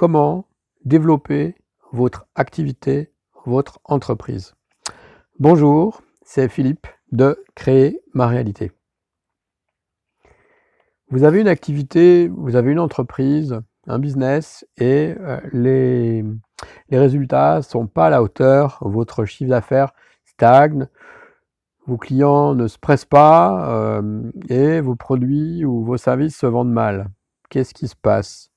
comment développer votre activité, votre entreprise. Bonjour, c'est Philippe de Créer ma réalité. Vous avez une activité, vous avez une entreprise, un business et euh, les, résultats ne sont pas à la hauteur, votre chiffre d'affaires stagne, vos clients ne se pressent pas euh, et vos produits ou vos services se vendent mal. Qu'est-ce qui se passe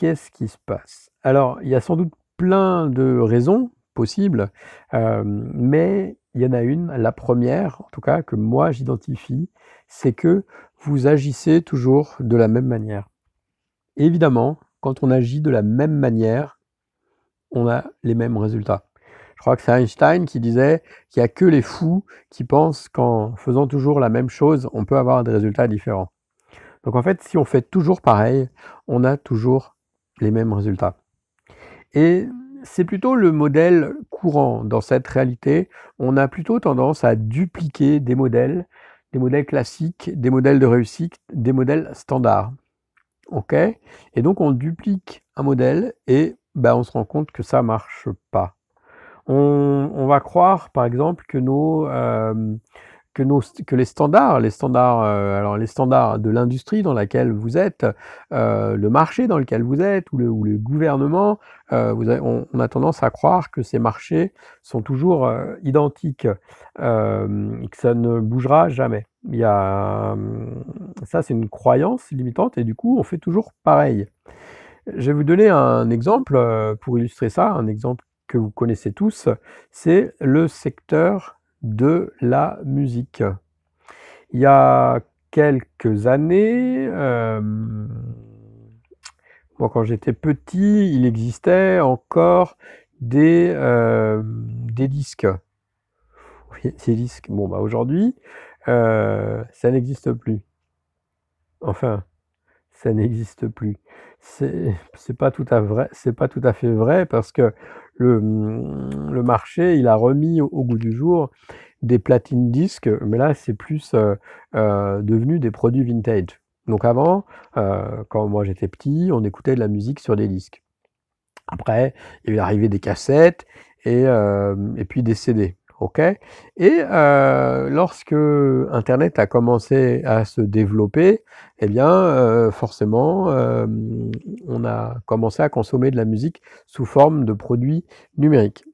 qu'est-ce qui se passe Alors, il y a sans doute plein de raisons possibles, euh, mais il y en a une, la première en tout cas que moi j'identifie, c'est que vous agissez toujours de la même manière. Évidemment, quand on agit de la même manière, on a les mêmes résultats. Je crois que c'est Einstein qui disait qu'il n'y a que les fous qui pensent qu'en faisant toujours la même chose, on peut avoir des résultats différents. Donc en fait, si on fait toujours pareil, on a toujours les mêmes résultats. Et c'est plutôt le modèle courant dans cette réalité. On a plutôt tendance à dupliquer des modèles, des modèles classiques, des modèles de réussite, des modèles standards. OK Et donc on duplique un modèle et ben, on se rend compte que ça marche pas. On, va croire, par exemple, que nos, euh, que, nos, que les standards, les standards, euh, alors les standards de l'industrie dans laquelle vous êtes, euh, le marché dans lequel vous êtes ou le, ou le gouvernement, euh, vous on, a tendance à croire que ces marchés sont toujours identiques que ça ne bougera jamais. Il y a, ça, c'est une croyance limitante et du coup, on fait toujours pareil. Je vais vous donner un exemple pour illustrer ça, un exemple que vous connaissez tous, c'est le secteur de la musique. Il y a quelques années, euh, moi quand j'étais petit, il existait encore des, euh, des disques. ces disques, bon bah aujourd'hui, euh, ça n'existe plus. Enfin, ça n'existe plus c'est pas tout à vrai, c'est pas tout à fait vrai parce que le, mmh, le marché, il a remis au, goût du jour des platines disques, mais là c'est plus euh, euh, devenu des produits vintage. Donc avant, euh, quand moi j'étais petit, on écoutait de la musique sur des disques. Après, il est arrivé des cassettes et, et puis des CD. OK Et euh, lorsque Internet a commencé à se développer, eh bien, euh, forcément, euh, on a commencé à consommer de la musique sous forme de produits numériques.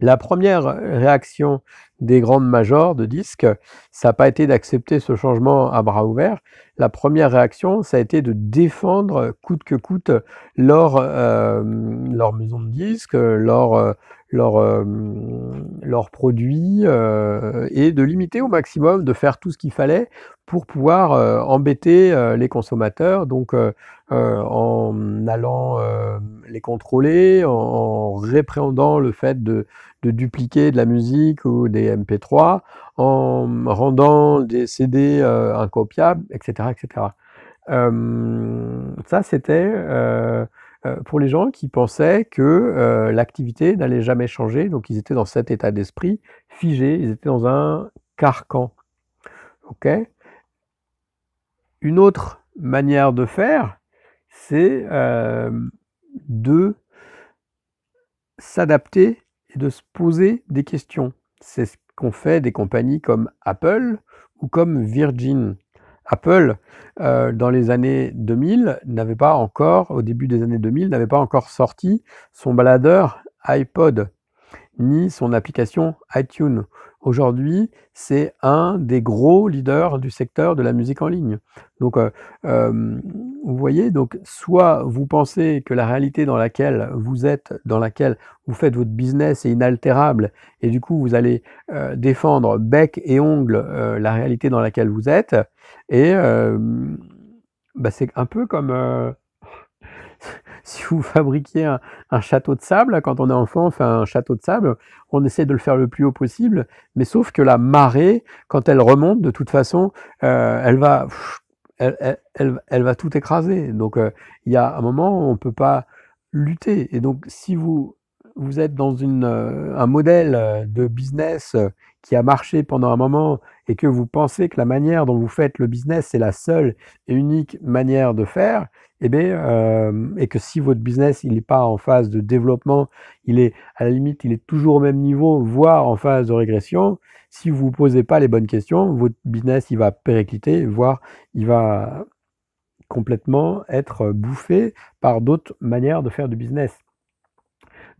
La première réaction des grandes majors de disques, ça n'a pas été d'accepter ce changement à bras ouverts. La première réaction, ça a été de défendre coûte que coûte leur, euh, leur maison de disques, leur, euh, leur, euh, leurs produits et de limiter au maximum, de faire tout ce qu'il fallait pour pouvoir embêter les consommateurs, donc en allant les contrôler, en, répréhendant le fait de, de dupliquer de la musique ou des MP3 en rendant des CD euh, incopiables, etc. etc. Euh, ça, c'était euh, pour les gens qui pensaient que l'activité n'allait jamais changer, donc ils étaient dans cet état d'esprit figé, ils étaient dans un carcan. ok Une autre manière de faire, c'est de s'adapter de se poser des questions. C'est ce qu'ont fait des compagnies comme Apple ou comme Virgin. Apple, euh, dans les années 2000, n'avait pas encore, au début des années 2000, n'avait pas encore sorti son baladeur iPod ni son application iTunes. Aujourd'hui, c'est un des gros leaders du secteur de la musique en ligne. Donc, euh, euh, vous voyez, donc soit vous pensez que la réalité dans laquelle vous êtes, dans laquelle vous faites votre business est inaltérable, et du coup vous allez euh, défendre bec et ongle la réalité dans laquelle vous êtes, et bah, c'est un peu comme si vous fabriquez un, château de sable, quand on est enfant, on fait un château de sable, on essaie de le faire le plus haut possible, mais sauf que la marée, quand elle remonte, de toute façon, euh, elle va... elle, va tout écraser. Donc, euh, il y a un moment où on ne peut pas lutter. Et donc, si vous, vous êtes dans euh, un modèle de business qui a marché pendant un moment et que vous pensez que la manière dont vous faites le business c'est la seule et unique manière de faire, eh euh, et que si votre business il n'est pas en phase de développement, il est à la limite il est toujours au même niveau, voire en phase de régression. Si vous ne vous posez pas les bonnes questions, votre business il va péricliter, voire il va complètement être bouffé par d'autres manières de faire du business.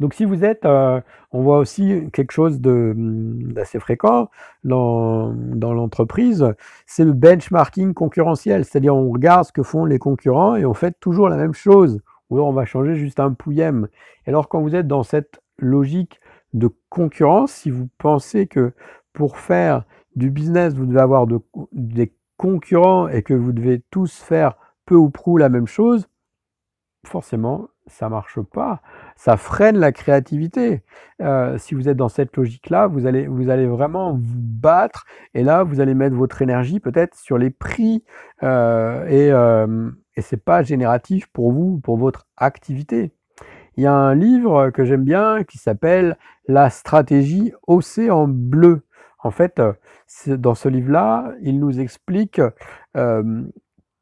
Donc si vous êtes, euh, on voit aussi quelque chose hum, d'assez fréquent dans, l'entreprise, c'est le benchmarking concurrentiel, c'est-à-dire on regarde ce que font les concurrents et on fait toujours la même chose, ou on va changer juste un pouillem Alors quand vous êtes dans cette logique de concurrence, si vous pensez que pour faire du business, vous devez avoir des concurrents et que vous devez tous faire peu ou prou la même chose, forcément, ça marche pas ça freine la créativité. Euh, si vous êtes dans cette logique-là, vous allez, vous allez vraiment vous battre et là, vous allez mettre votre énergie peut-être sur les prix euh, et, euh, ce pas génératif pour vous, pour votre activité. Il y a un livre que j'aime bien qui s'appelle La stratégie océan bleu. En fait, euh, dans ce livre-là, il nous explique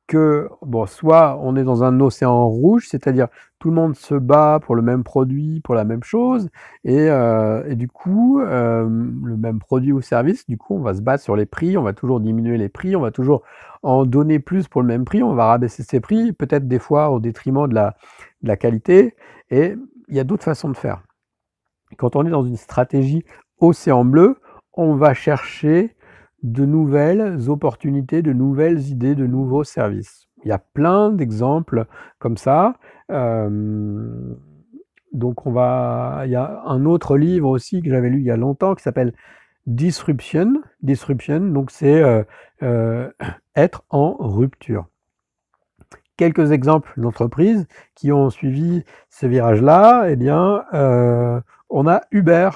que, bon, soit on est dans un océan rouge, c'est-à-dire tout le monde se bat pour le même produit, pour la même chose, et, euh, du coup, euh, le même produit ou service, du coup, on va se battre sur les prix, on va toujours diminuer les prix, on va toujours en donner plus pour le même prix, on va rabaisser ses prix, peut-être des fois au détriment de la, de la qualité, et il y a d'autres façons de faire. Quand on est dans une stratégie océan bleu, on va chercher de nouvelles opportunités, de nouvelles idées, de nouveaux services. Il y a plein d'exemples comme ça. Euh, donc on va, il y a un autre livre aussi que j'avais lu il y a longtemps qui s'appelle Disruption. Disruption, donc c'est euh, euh, être en rupture. Quelques exemples d'entreprises qui ont suivi ce virage-là, eh bien, on a Uber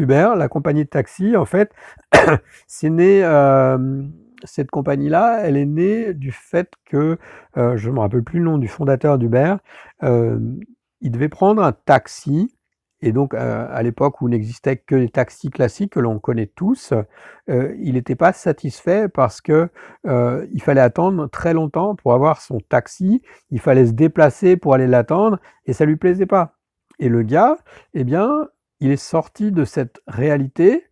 Uber, la compagnie de taxi, en fait, c'est né. Euh, cette compagnie-là, elle est née du fait que, euh, je ne me rappelle plus le nom du fondateur d'Uber, euh, il devait prendre un taxi, et donc à l'époque où n'existaient que les taxis classiques que l'on connaît tous, il n'était pas satisfait parce que il fallait attendre très longtemps pour avoir son taxi, il fallait se déplacer pour aller l'attendre, et ça lui plaisait pas. Et le gars, eh bien, il est sorti de cette réalité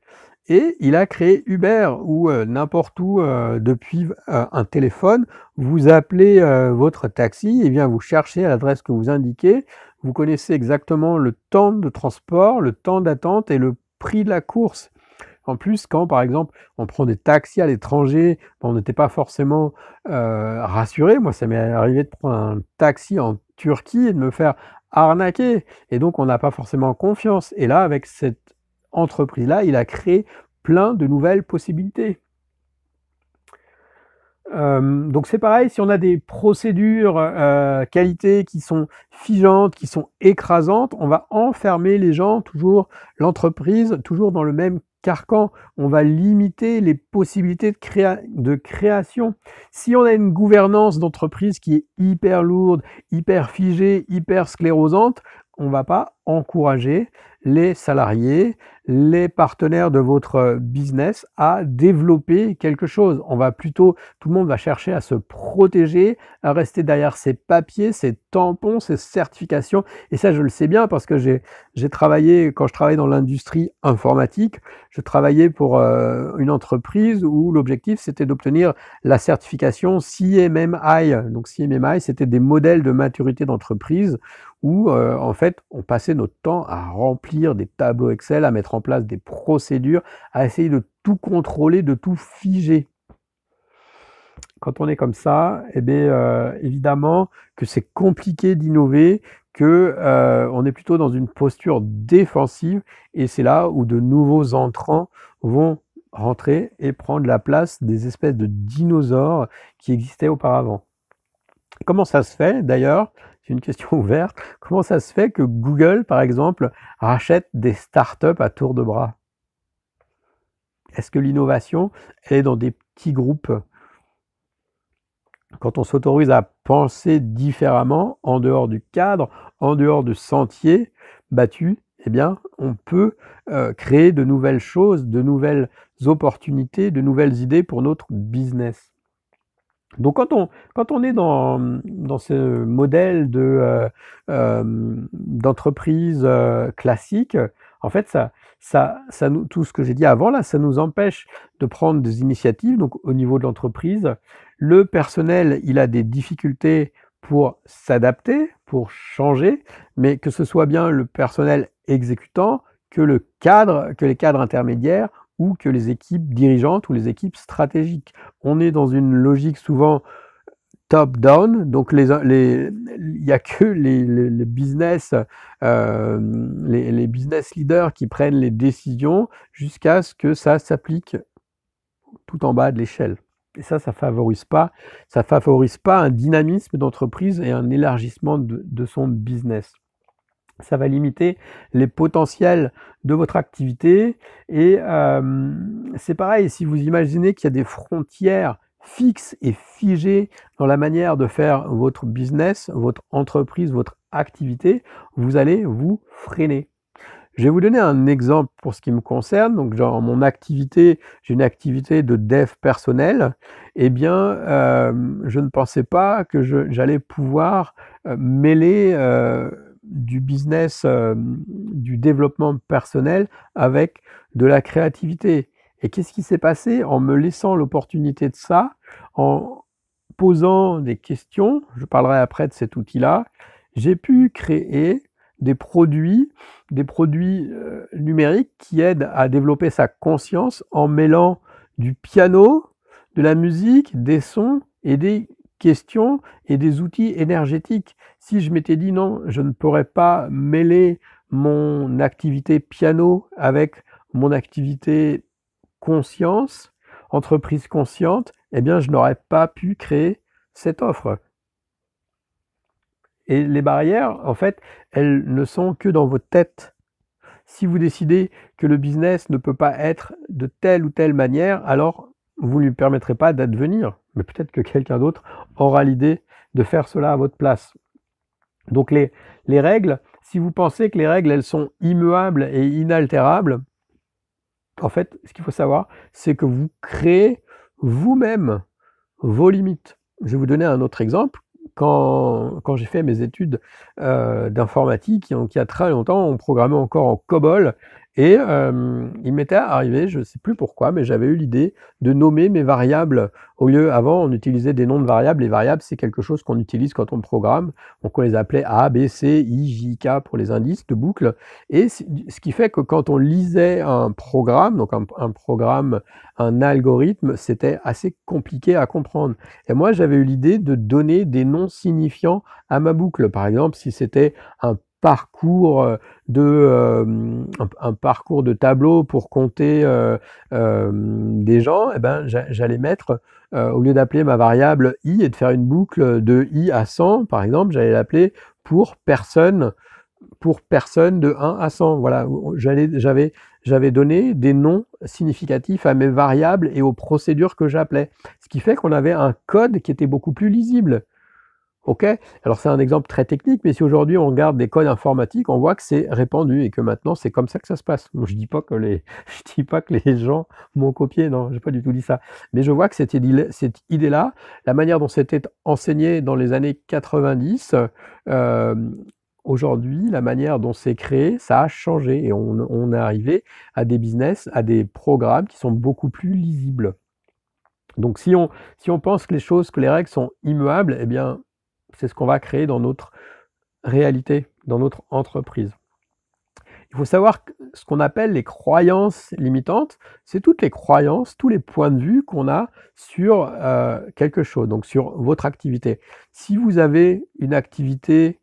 et il a créé Uber ou euh, n'importe où euh, depuis euh, un téléphone vous appelez votre taxi et eh bien vous cherchez à l'adresse que vous indiquez vous connaissez exactement le temps de transport le temps d'attente et le prix de la course en plus, quand par exemple on prend des taxis à l'étranger, ben, on n'était pas forcément rassuré. Moi, ça m'est arrivé de prendre un taxi en Turquie et de me faire arnaquer. Et donc, on n'a pas forcément confiance. Et là, avec cette entreprise-là, il a créé plein de nouvelles possibilités. Euh, donc c'est pareil, si on a des procédures euh, qualité qui sont figeantes, qui sont écrasantes, on va enfermer les gens, toujours l'entreprise, toujours dans le même carcan. On va limiter les possibilités de création. Si on a une gouvernance d'entreprise qui est hyper lourde, hyper figée, hyper sclérosante, on ne va pas encourager les salariés, les partenaires de votre euh, business à développer quelque chose. On va plutôt, tout le monde va chercher à se protéger, à rester derrière ses papiers, ses tampons, ses certifications. Et ça, je le sais bien parce que j'ai travaillé, quand je travaillais dans l'industrie informatique, je travaillais pour euh, une entreprise où l'objectif, c'était d'obtenir la certification CMMI. Donc CMMI, c'était des modèles de maturité d'entreprise où euh, en fait on passait notre temps à remplir des tableaux Excel, à mettre en place des procédures, à essayer de tout contrôler, de tout figer. Quand on est comme ça, eh bien, euh, évidemment que c'est compliqué d'innover, que euh, on est plutôt dans une posture défensive, et c'est là où de nouveaux entrants vont rentrer et prendre la place des espèces de dinosaures qui existaient auparavant. Comment ça se fait d'ailleurs c'est une question ouverte, comment ça se fait que Google, par exemple, rachète des startups à tour de bras Est-ce que l'innovation, est dans des petits groupes Quand on s'autorise à penser différemment, en dehors du cadre, en dehors du sentier battu, eh bien, on peut euh, créer de nouvelles choses, de nouvelles opportunités, de nouvelles idées pour notre business. Donc quand on, est dans, dans ce modèle de, euh, euh, d'entreprise euh, classique, en fait, ça, tout ce que j'ai dit avant, là, ça nous empêche de prendre des initiatives. Donc au niveau de l'entreprise, le personnel, il a des difficultés pour s'adapter, pour changer, mais que ce soit bien le personnel exécutant que le cadre, que les cadres intermédiaires ou que les équipes dirigeantes ou les équipes stratégiques. On est dans une logique souvent top-down, donc il n'y a que les, business, euh, les, business leaders qui prennent les décisions jusqu'à ce que ça s'applique tout en bas de l'échelle. Et ça, ça favorise pas, ça favorise pas un dynamisme d'entreprise et un élargissement de son business ça va limiter les potentiels de votre activité. Et euh, c'est pareil, si vous imaginez qu'il y a des frontières fixes et figées dans la manière de faire votre business, votre entreprise, votre activité, vous allez vous freiner. Je vais vous donner un exemple pour ce qui me concerne. Donc, genre, mon activité, j'ai une activité de dev personnel. Eh bien, euh, je ne pensais pas que j'allais pouvoir euh, mêler euh, du business, euh, du développement personnel avec de la créativité. Et qu'est-ce qui s'est passé en me laissant l'opportunité de ça, en posant des questions, je parlerai après de cet outil-là, j'ai pu créer des produits, des produits euh, numériques qui aident à développer sa conscience en mêlant du piano, de la musique, des sons et des questions et des outils énergétiques. Si je m'étais dit non, je ne pourrais pas mêler mon activité piano avec mon activité conscience, entreprise consciente, eh bien je n'aurais pas pu créer cette offre. Et les barrières, en fait, elles ne sont que dans votre tête. Si vous décidez que le business ne peut pas être de telle ou telle manière, alors vous ne lui permettrez pas d'advenir. Mais peut-être que quelqu'un d'autre aura l'idée de faire cela à votre place. Donc les, les règles, si vous pensez que les règles, elles sont immuables et inaltérables, en fait, ce qu'il faut savoir, c'est que vous créez vous-même vos limites. Je vais vous donner un autre exemple. Quand, quand j'ai fait mes études euh, d'informatique, il y a très longtemps, on programmait encore en COBOL et euh, il m'était arrivé, je ne sais plus pourquoi, mais j'avais eu l'idée de nommer mes variables. Au lieu, avant, on utilisait des noms de variables. Les variables, c'est quelque chose qu'on utilise quand on programme. Donc, on les appelait A, B, C, I, J, K pour les indices de boucle. Et ce qui fait que quand on lisait un programme, donc un, programme, un algorithme, c'était assez compliqué à comprendre. Et moi, j'avais eu l'idée de donner des noms signifiants à ma boucle. Par exemple, si c'était un parcours euh, de euh, un, parcours de tableau pour compter euh, des gens, et eh ben, j'allais mettre, au lieu d'appeler ma variable i et de faire une boucle de i à 100, par exemple, j'allais l'appeler pour personne, pour personne de 1 à 100. Voilà, j'avais j'avais donné des noms significatifs à mes variables et aux procédures que j'appelais. Ce qui fait qu'on avait un code qui était beaucoup plus lisible. OK Alors c'est un exemple très technique, mais si aujourd'hui on regarde des codes informatiques, on voit que c'est répandu et que maintenant c'est comme ça que ça se passe. je dis pas que les, je dis pas que les gens m'ont copié, non, n'ai pas du tout dit ça. Mais je vois que cette idée-là, la manière dont c'était enseigné dans les années 90, euh, aujourd'hui, la manière dont c'est créé, ça a changé et on, est arrivé à des business, à des programmes qui sont beaucoup plus lisibles. Donc si on, si on pense que les choses, que les règles sont immuables, eh bien c'est ce qu'on va créer dans notre réalité, dans notre entreprise. Il faut savoir ce qu'on appelle les croyances limitantes, c'est toutes les croyances, tous les points de vue qu'on a sur euh, quelque chose, donc sur votre activité. Si vous avez une activité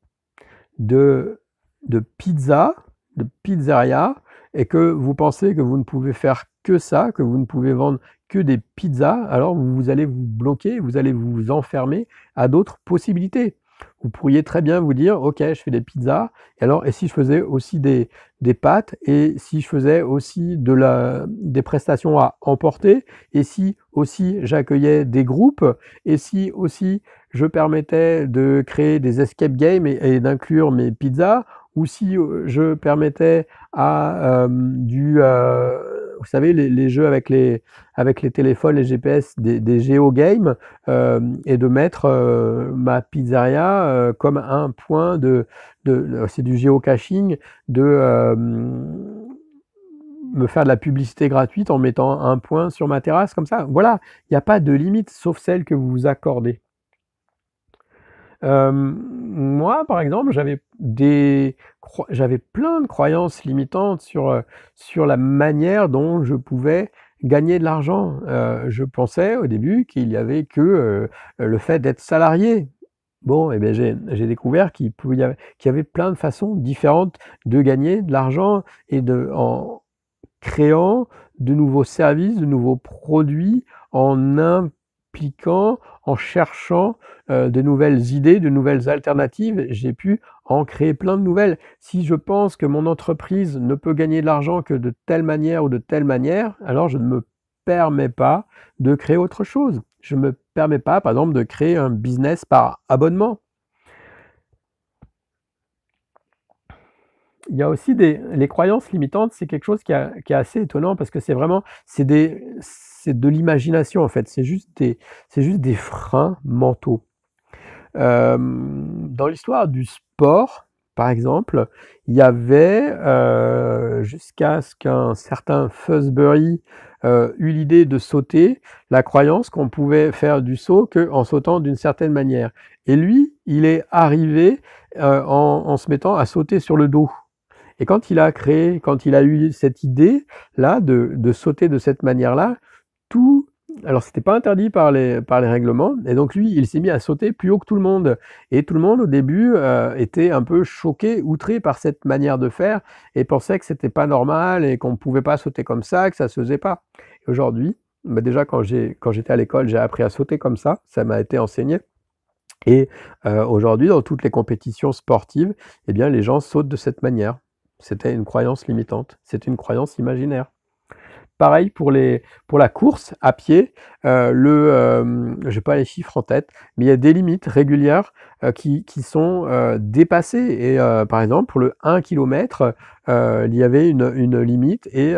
de, de pizza, de pizzeria, et que vous pensez que vous ne pouvez faire que ça, que vous ne pouvez vendre des pizzas, alors vous allez vous bloquer, vous allez vous enfermer à d'autres possibilités. Vous pourriez très bien vous dire, ok, je fais des pizzas, et alors et si je faisais aussi des, des pâtes, et si je faisais aussi de la, des prestations à emporter, et si aussi j'accueillais des groupes, et si aussi je permettais de créer des escape games et, d'inclure mes pizzas, ou si euh, je permettais à euh, du... Euh, vous savez, les, jeux avec les, avec les téléphones, les GPS, des, des géogames, euh, et de mettre euh, ma pizzeria euh, comme un point de. de c'est du géocaching, de me faire de la publicité gratuite en mettant un point sur ma terrasse, comme ça. Voilà, il n'y a pas de limite sauf celle que vous vous accordez. Euh, moi, par exemple, j'avais des, j'avais plein de croyances limitantes sur euh, sur la manière dont je pouvais gagner de l'argent. Euh, je pensais au début qu'il y avait que le fait d'être salarié. Bon, eh bien, j'ai, découvert qu'il, pouvait, qu'il y avait plein de façons différentes de gagner de l'argent et de en créant de nouveaux services, de nouveaux produits, en un en cherchant euh, de nouvelles idées, de nouvelles alternatives, j'ai pu en créer plein de nouvelles. Si je pense que mon entreprise ne peut gagner de l'argent que de telle manière ou de telle manière, alors je ne me permets pas de créer autre chose. Je ne me permets pas, par exemple, de créer un business par abonnement. il y a aussi des les croyances limitantes, c'est quelque chose qui, est assez étonnant parce que c'est vraiment c'est des de l'imagination en fait, c'est juste des c'est juste des freins mentaux. Euh, dans l'histoire du sport, par exemple, il y avait euh, jusqu'à ce qu'un certain Fusbury euh, eut l'idée de sauter, la croyance qu'on pouvait faire du saut qu'en sautant d'une certaine manière. Et lui, il est arrivé euh, en, se mettant à sauter sur le dos. Et quand il a créé, quand il a eu cette idée-là de, de, sauter de cette manière-là, tout. Alors, c'était pas interdit par les, par les règlements, et donc lui, il s'est mis à sauter plus haut que tout le monde. Et tout le monde, au début, euh, était un peu choqué, outré par cette manière de faire, et pensait que c'était pas normal, et qu'on pouvait pas sauter comme ça, que ça se faisait pas. aujourd'hui, bah déjà, quand j'étais à l'école, j'ai appris à sauter comme ça, ça m'a été enseigné. Et euh, aujourd'hui, dans toutes les compétitions sportives, eh bien, les gens sautent de cette manière. C'était une croyance limitante, c'est une croyance imaginaire. Pareil pour, les, pour la course à pied, je euh, n'ai euh, pas les chiffres en tête, mais il y a des limites régulières euh, qui, sont dépassées. Et par exemple, pour le 1 km, il y avait une, une limite et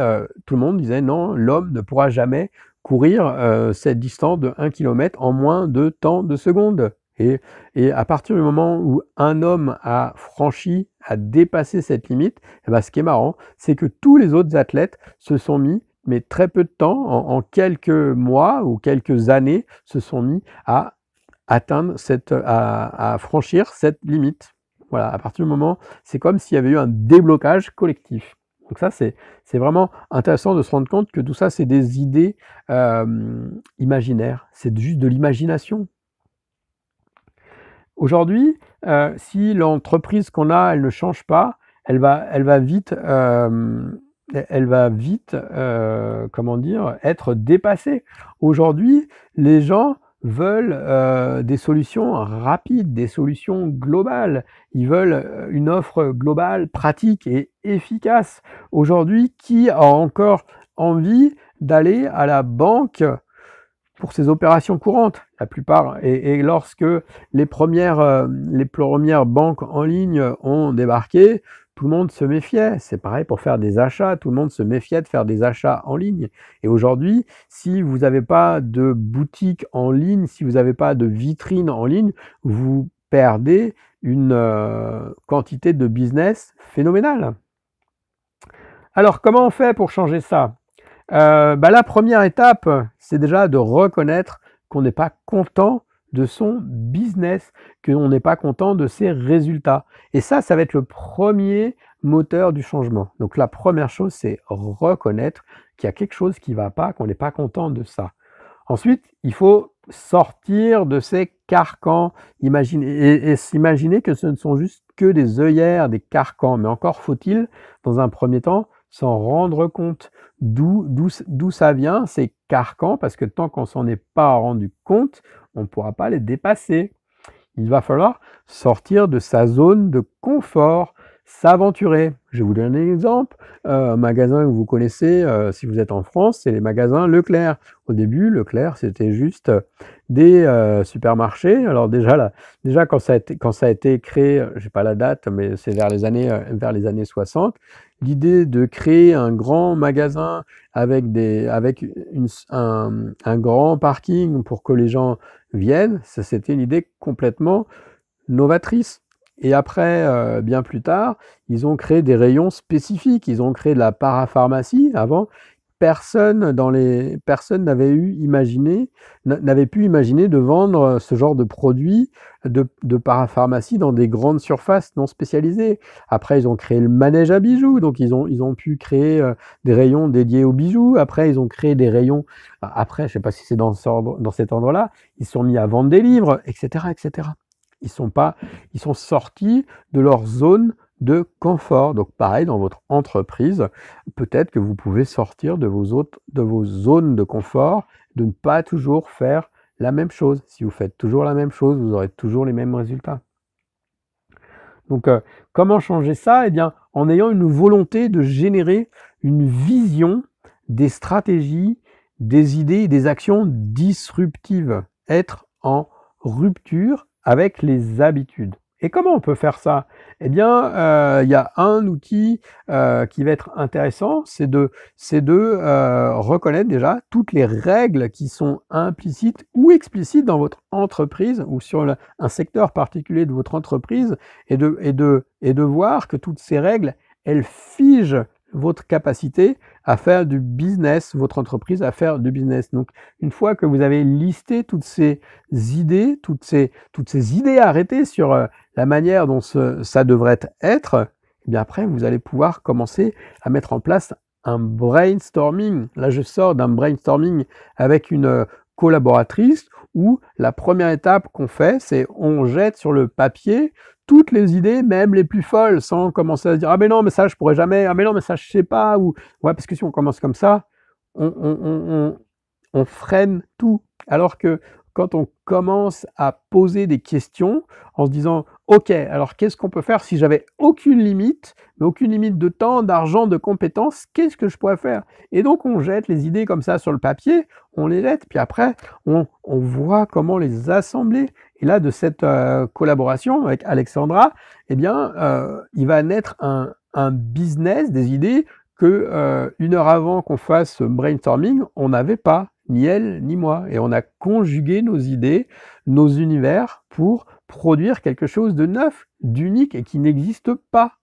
tout le monde disait non, l'homme ne pourra jamais courir cette distance de 1 km en moins de temps de secondes. Et, à partir du moment où un homme a franchi, a dépassé cette limite, eh ben, ce qui est marrant, c'est que tous les autres athlètes se sont mis, mais très peu de temps, en, quelques mois ou quelques années, se sont mis à atteindre cette, à, franchir cette limite. Voilà, à partir du moment, c'est comme s'il y avait eu un déblocage collectif. Donc ça, c'est vraiment intéressant de se rendre compte que tout ça, c'est des idées euh, imaginaires. C'est juste de l'imagination. Aujourd'hui, euh, si l'entreprise qu'on a, elle ne change pas, elle va, elle va vite, euh, elle va vite, euh, comment dire, être dépassée. Aujourd'hui, les gens veulent des solutions rapides, des solutions globales. Ils veulent une offre globale, pratique et efficace. Aujourd'hui, qui a encore envie d'aller à la banque pour ses opérations courantes plupart. Et, lorsque les premières, euh, les premières banques en ligne ont débarqué, tout le monde se méfiait. C'est pareil pour faire des achats, tout le monde se méfiait de faire des achats en ligne. Et aujourd'hui, si vous n'avez pas de boutique en ligne, si vous n'avez pas de vitrine en ligne, vous perdez une euh, quantité de business phénoménale. Alors, comment on fait pour changer ça euh, bah, La première étape, c'est déjà de reconnaître qu'on n'est pas content de son business, qu'on n'est pas content de ses résultats. Et ça, ça va être le premier moteur du changement. Donc la première chose, c'est reconnaître qu'il y a quelque chose qui ne va pas, qu'on n'est pas content de ça. Ensuite, il faut sortir de ces carcans imaginer, et, et s'imaginer que ce ne sont juste que des œillères, des carcans. Mais encore faut-il, dans un premier temps, s'en rendre compte. D'où ça vient, c'est carcan parce que tant qu'on s'en est pas rendu compte, on ne pourra pas les dépasser. Il va falloir sortir de sa zone de confort s'aventurer. Je vais vous donne un exemple. Euh, un magasin que vous connaissez, euh, si vous êtes en France, c'est les magasins Leclerc. Au début, Leclerc, c'était juste euh, des supermarchés. Alors déjà, là, déjà quand, ça a été, quand ça a été créé, je n'ai pas la date, mais c'est vers les années, vers les années 60, l'idée de créer un grand magasin avec, des, avec un, un grand parking pour que les gens viennent, c'était une idée complètement novatrice et après, euh, bien plus tard, ils ont créé des rayons spécifiques. Ils ont créé de la parapharmacie avant. Personne dans les personne n'avait eu imaginé n'avait pu imaginer de vendre ce genre de produits de, parapharmacie dans des grandes surfaces non spécialisées. Après, ils ont créé le manège à bijoux, donc ils ont ils ont pu créer euh, des rayons dédiés aux bijoux. Après, ils ont créé des rayons. Après, je sais pas si c'est dans, dans cet endroit là ils sont mis à vendre des livres, etc., etc. Ils sont pas, ils sont sortis de leur zone de confort. Donc pareil, dans votre entreprise, peut-être que vous pouvez sortir de vos, autres, de vos zones de confort, de ne pas toujours faire la même chose. Si vous faites toujours la même chose, vous aurez toujours les mêmes résultats. Donc euh, comment changer ça Eh bien, en ayant une volonté de générer une vision des stratégies, des idées, des actions disruptives. Être en rupture avec les habitudes. Et comment on peut faire ça Eh bien, euh, il y a un outil euh, qui va être intéressant, c'est de, de euh, reconnaître déjà toutes les règles qui sont implicites ou explicites dans votre entreprise ou sur un secteur particulier de votre entreprise et de, et, de, et de voir que toutes ces règles, elles figent votre capacité à faire du business, votre entreprise à faire du business. Donc, une fois que vous avez listé toutes ces idées, toutes ces, toutes ces idées arrêtées sur euh, la manière dont ça devrait être, et eh bien après, vous allez pouvoir commencer à mettre en place un brainstorming. Là, je sors d'un brainstorming avec une euh, collaboratrice où la première étape qu'on fait, c'est on jette sur le papier toutes les idées, même les plus folles, sans commencer à dire ah mais non mais ça je pourrais jamais, ah mais non mais ça je sais pas ou ouais parce que si on commence comme ça, on, on freine tout. Alors que quand on commence à poser des questions en se disant Ok, alors qu'est-ce qu'on peut faire si j'avais aucune limite, mais aucune limite de temps, d'argent, de compétences Qu'est-ce que je pourrais faire Et donc on jette les idées comme ça sur le papier, on les jette, puis après on, on voit comment les assembler. Et là, de cette euh, collaboration avec Alexandra, eh bien, euh, il va naître un, un, business des idées que euh, une heure avant qu'on fasse brainstorming, on n'avait pas, ni elle ni moi, et on a conjugué nos idées, nos univers pour produire quelque chose de neuf, d'unique et qui n'existe pas.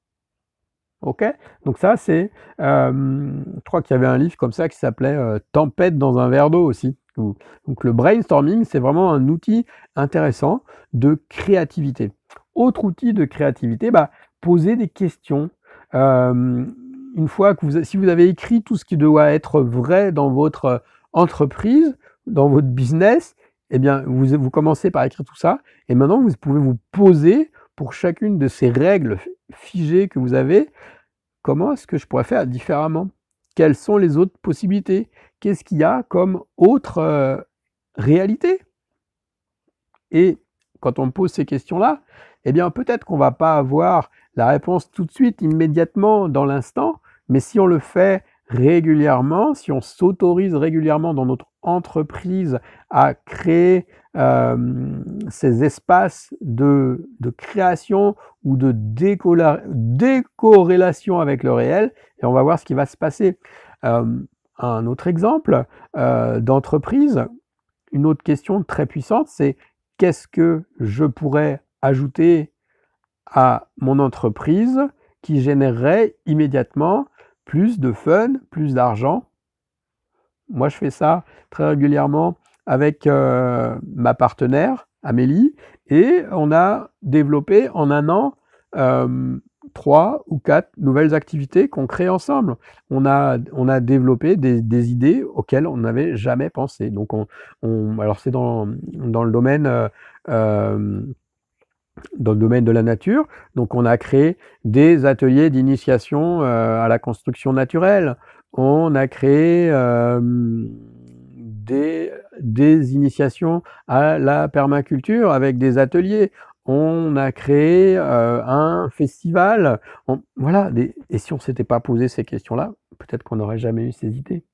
Ok Donc ça, c'est... Euh, je crois qu'il y avait un livre comme ça qui s'appelait euh, Tempête dans un verre d'eau aussi. Donc le brainstorming, c'est vraiment un outil intéressant de créativité. Autre outil de créativité, bah, poser des questions. Euh, une fois que vous, si vous avez écrit tout ce qui doit être vrai dans votre euh, entreprise, dans votre business, eh bien, vous, vous commencez par écrire tout ça, et maintenant, vous pouvez vous poser pour chacune de ces règles figées que vous avez, comment est-ce que je pourrais faire différemment Quelles sont les autres possibilités Qu'est-ce qu'il y a comme autre euh, réalité Et quand on pose ces questions-là, eh bien peut-être qu'on ne va pas avoir la réponse tout de suite, immédiatement, dans l'instant, mais si on le fait régulièrement, si on s'autorise régulièrement dans notre entreprise à créer ces espaces de, création ou de décorrélation avec le réel, et on va voir ce qui va se passer. un autre exemple d'entreprise, une autre question très puissante, c'est qu'est-ce que je pourrais ajouter à mon entreprise qui générerait immédiatement plus de fun, plus d'argent. Moi, je fais ça très régulièrement avec euh, ma partenaire, Amélie, et on a développé en un an euh, trois ou quatre nouvelles activités qu'on crée ensemble. On a, on a développé des, idées auxquelles on n'avait jamais pensé. Donc, on, on alors c'est dans, dans, le domaine... Euh, dans le domaine de la nature. Donc on a créé des ateliers d'initiation euh, à la construction naturelle. On a créé euh, des, initiations à la permaculture avec des ateliers. On a créé euh, un festival. voilà. et si on s'était pas posé ces questions-là, peut-être qu'on n'aurait jamais eu ces idées.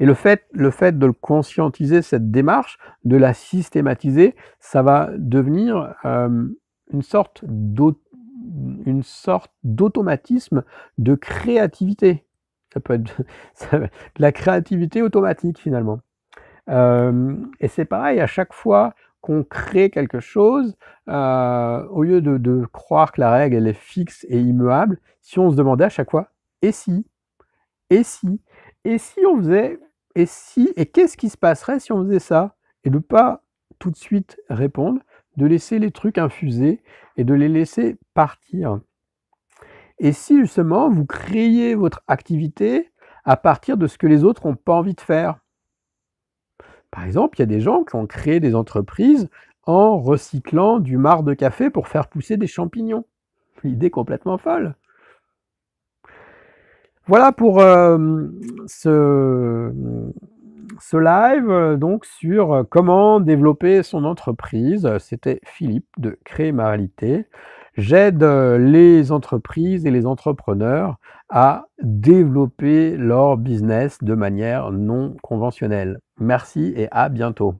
Et le fait, le fait de le conscientiser, cette démarche, de la systématiser, ça va devenir euh, une sorte d'automatisme de créativité. Ça peut être la créativité automatique finalement. Euh, et c'est pareil, à chaque fois qu'on crée quelque chose, euh, au lieu de, de, croire que la règle elle est fixe et immuable, si on se demandait à chaque fois, et si, et si, et si on faisait et si, et qu'est-ce qui se passerait si on faisait ça Et de pas tout de suite répondre, de laisser les trucs infuser et de les laisser partir. Et si justement vous créez votre activité à partir de ce que les autres n'ont pas envie de faire Par exemple, il y a des gens qui ont créé des entreprises en recyclant du marc de café pour faire pousser des champignons. l'idée complètement folle. Voilà pour euh, ce, ce, live euh, donc sur euh, comment développer son entreprise. C'était Philippe de Créer ma réalité. J'aide les entreprises et les entrepreneurs à développer leur business de manière non conventionnelle. Merci et à bientôt.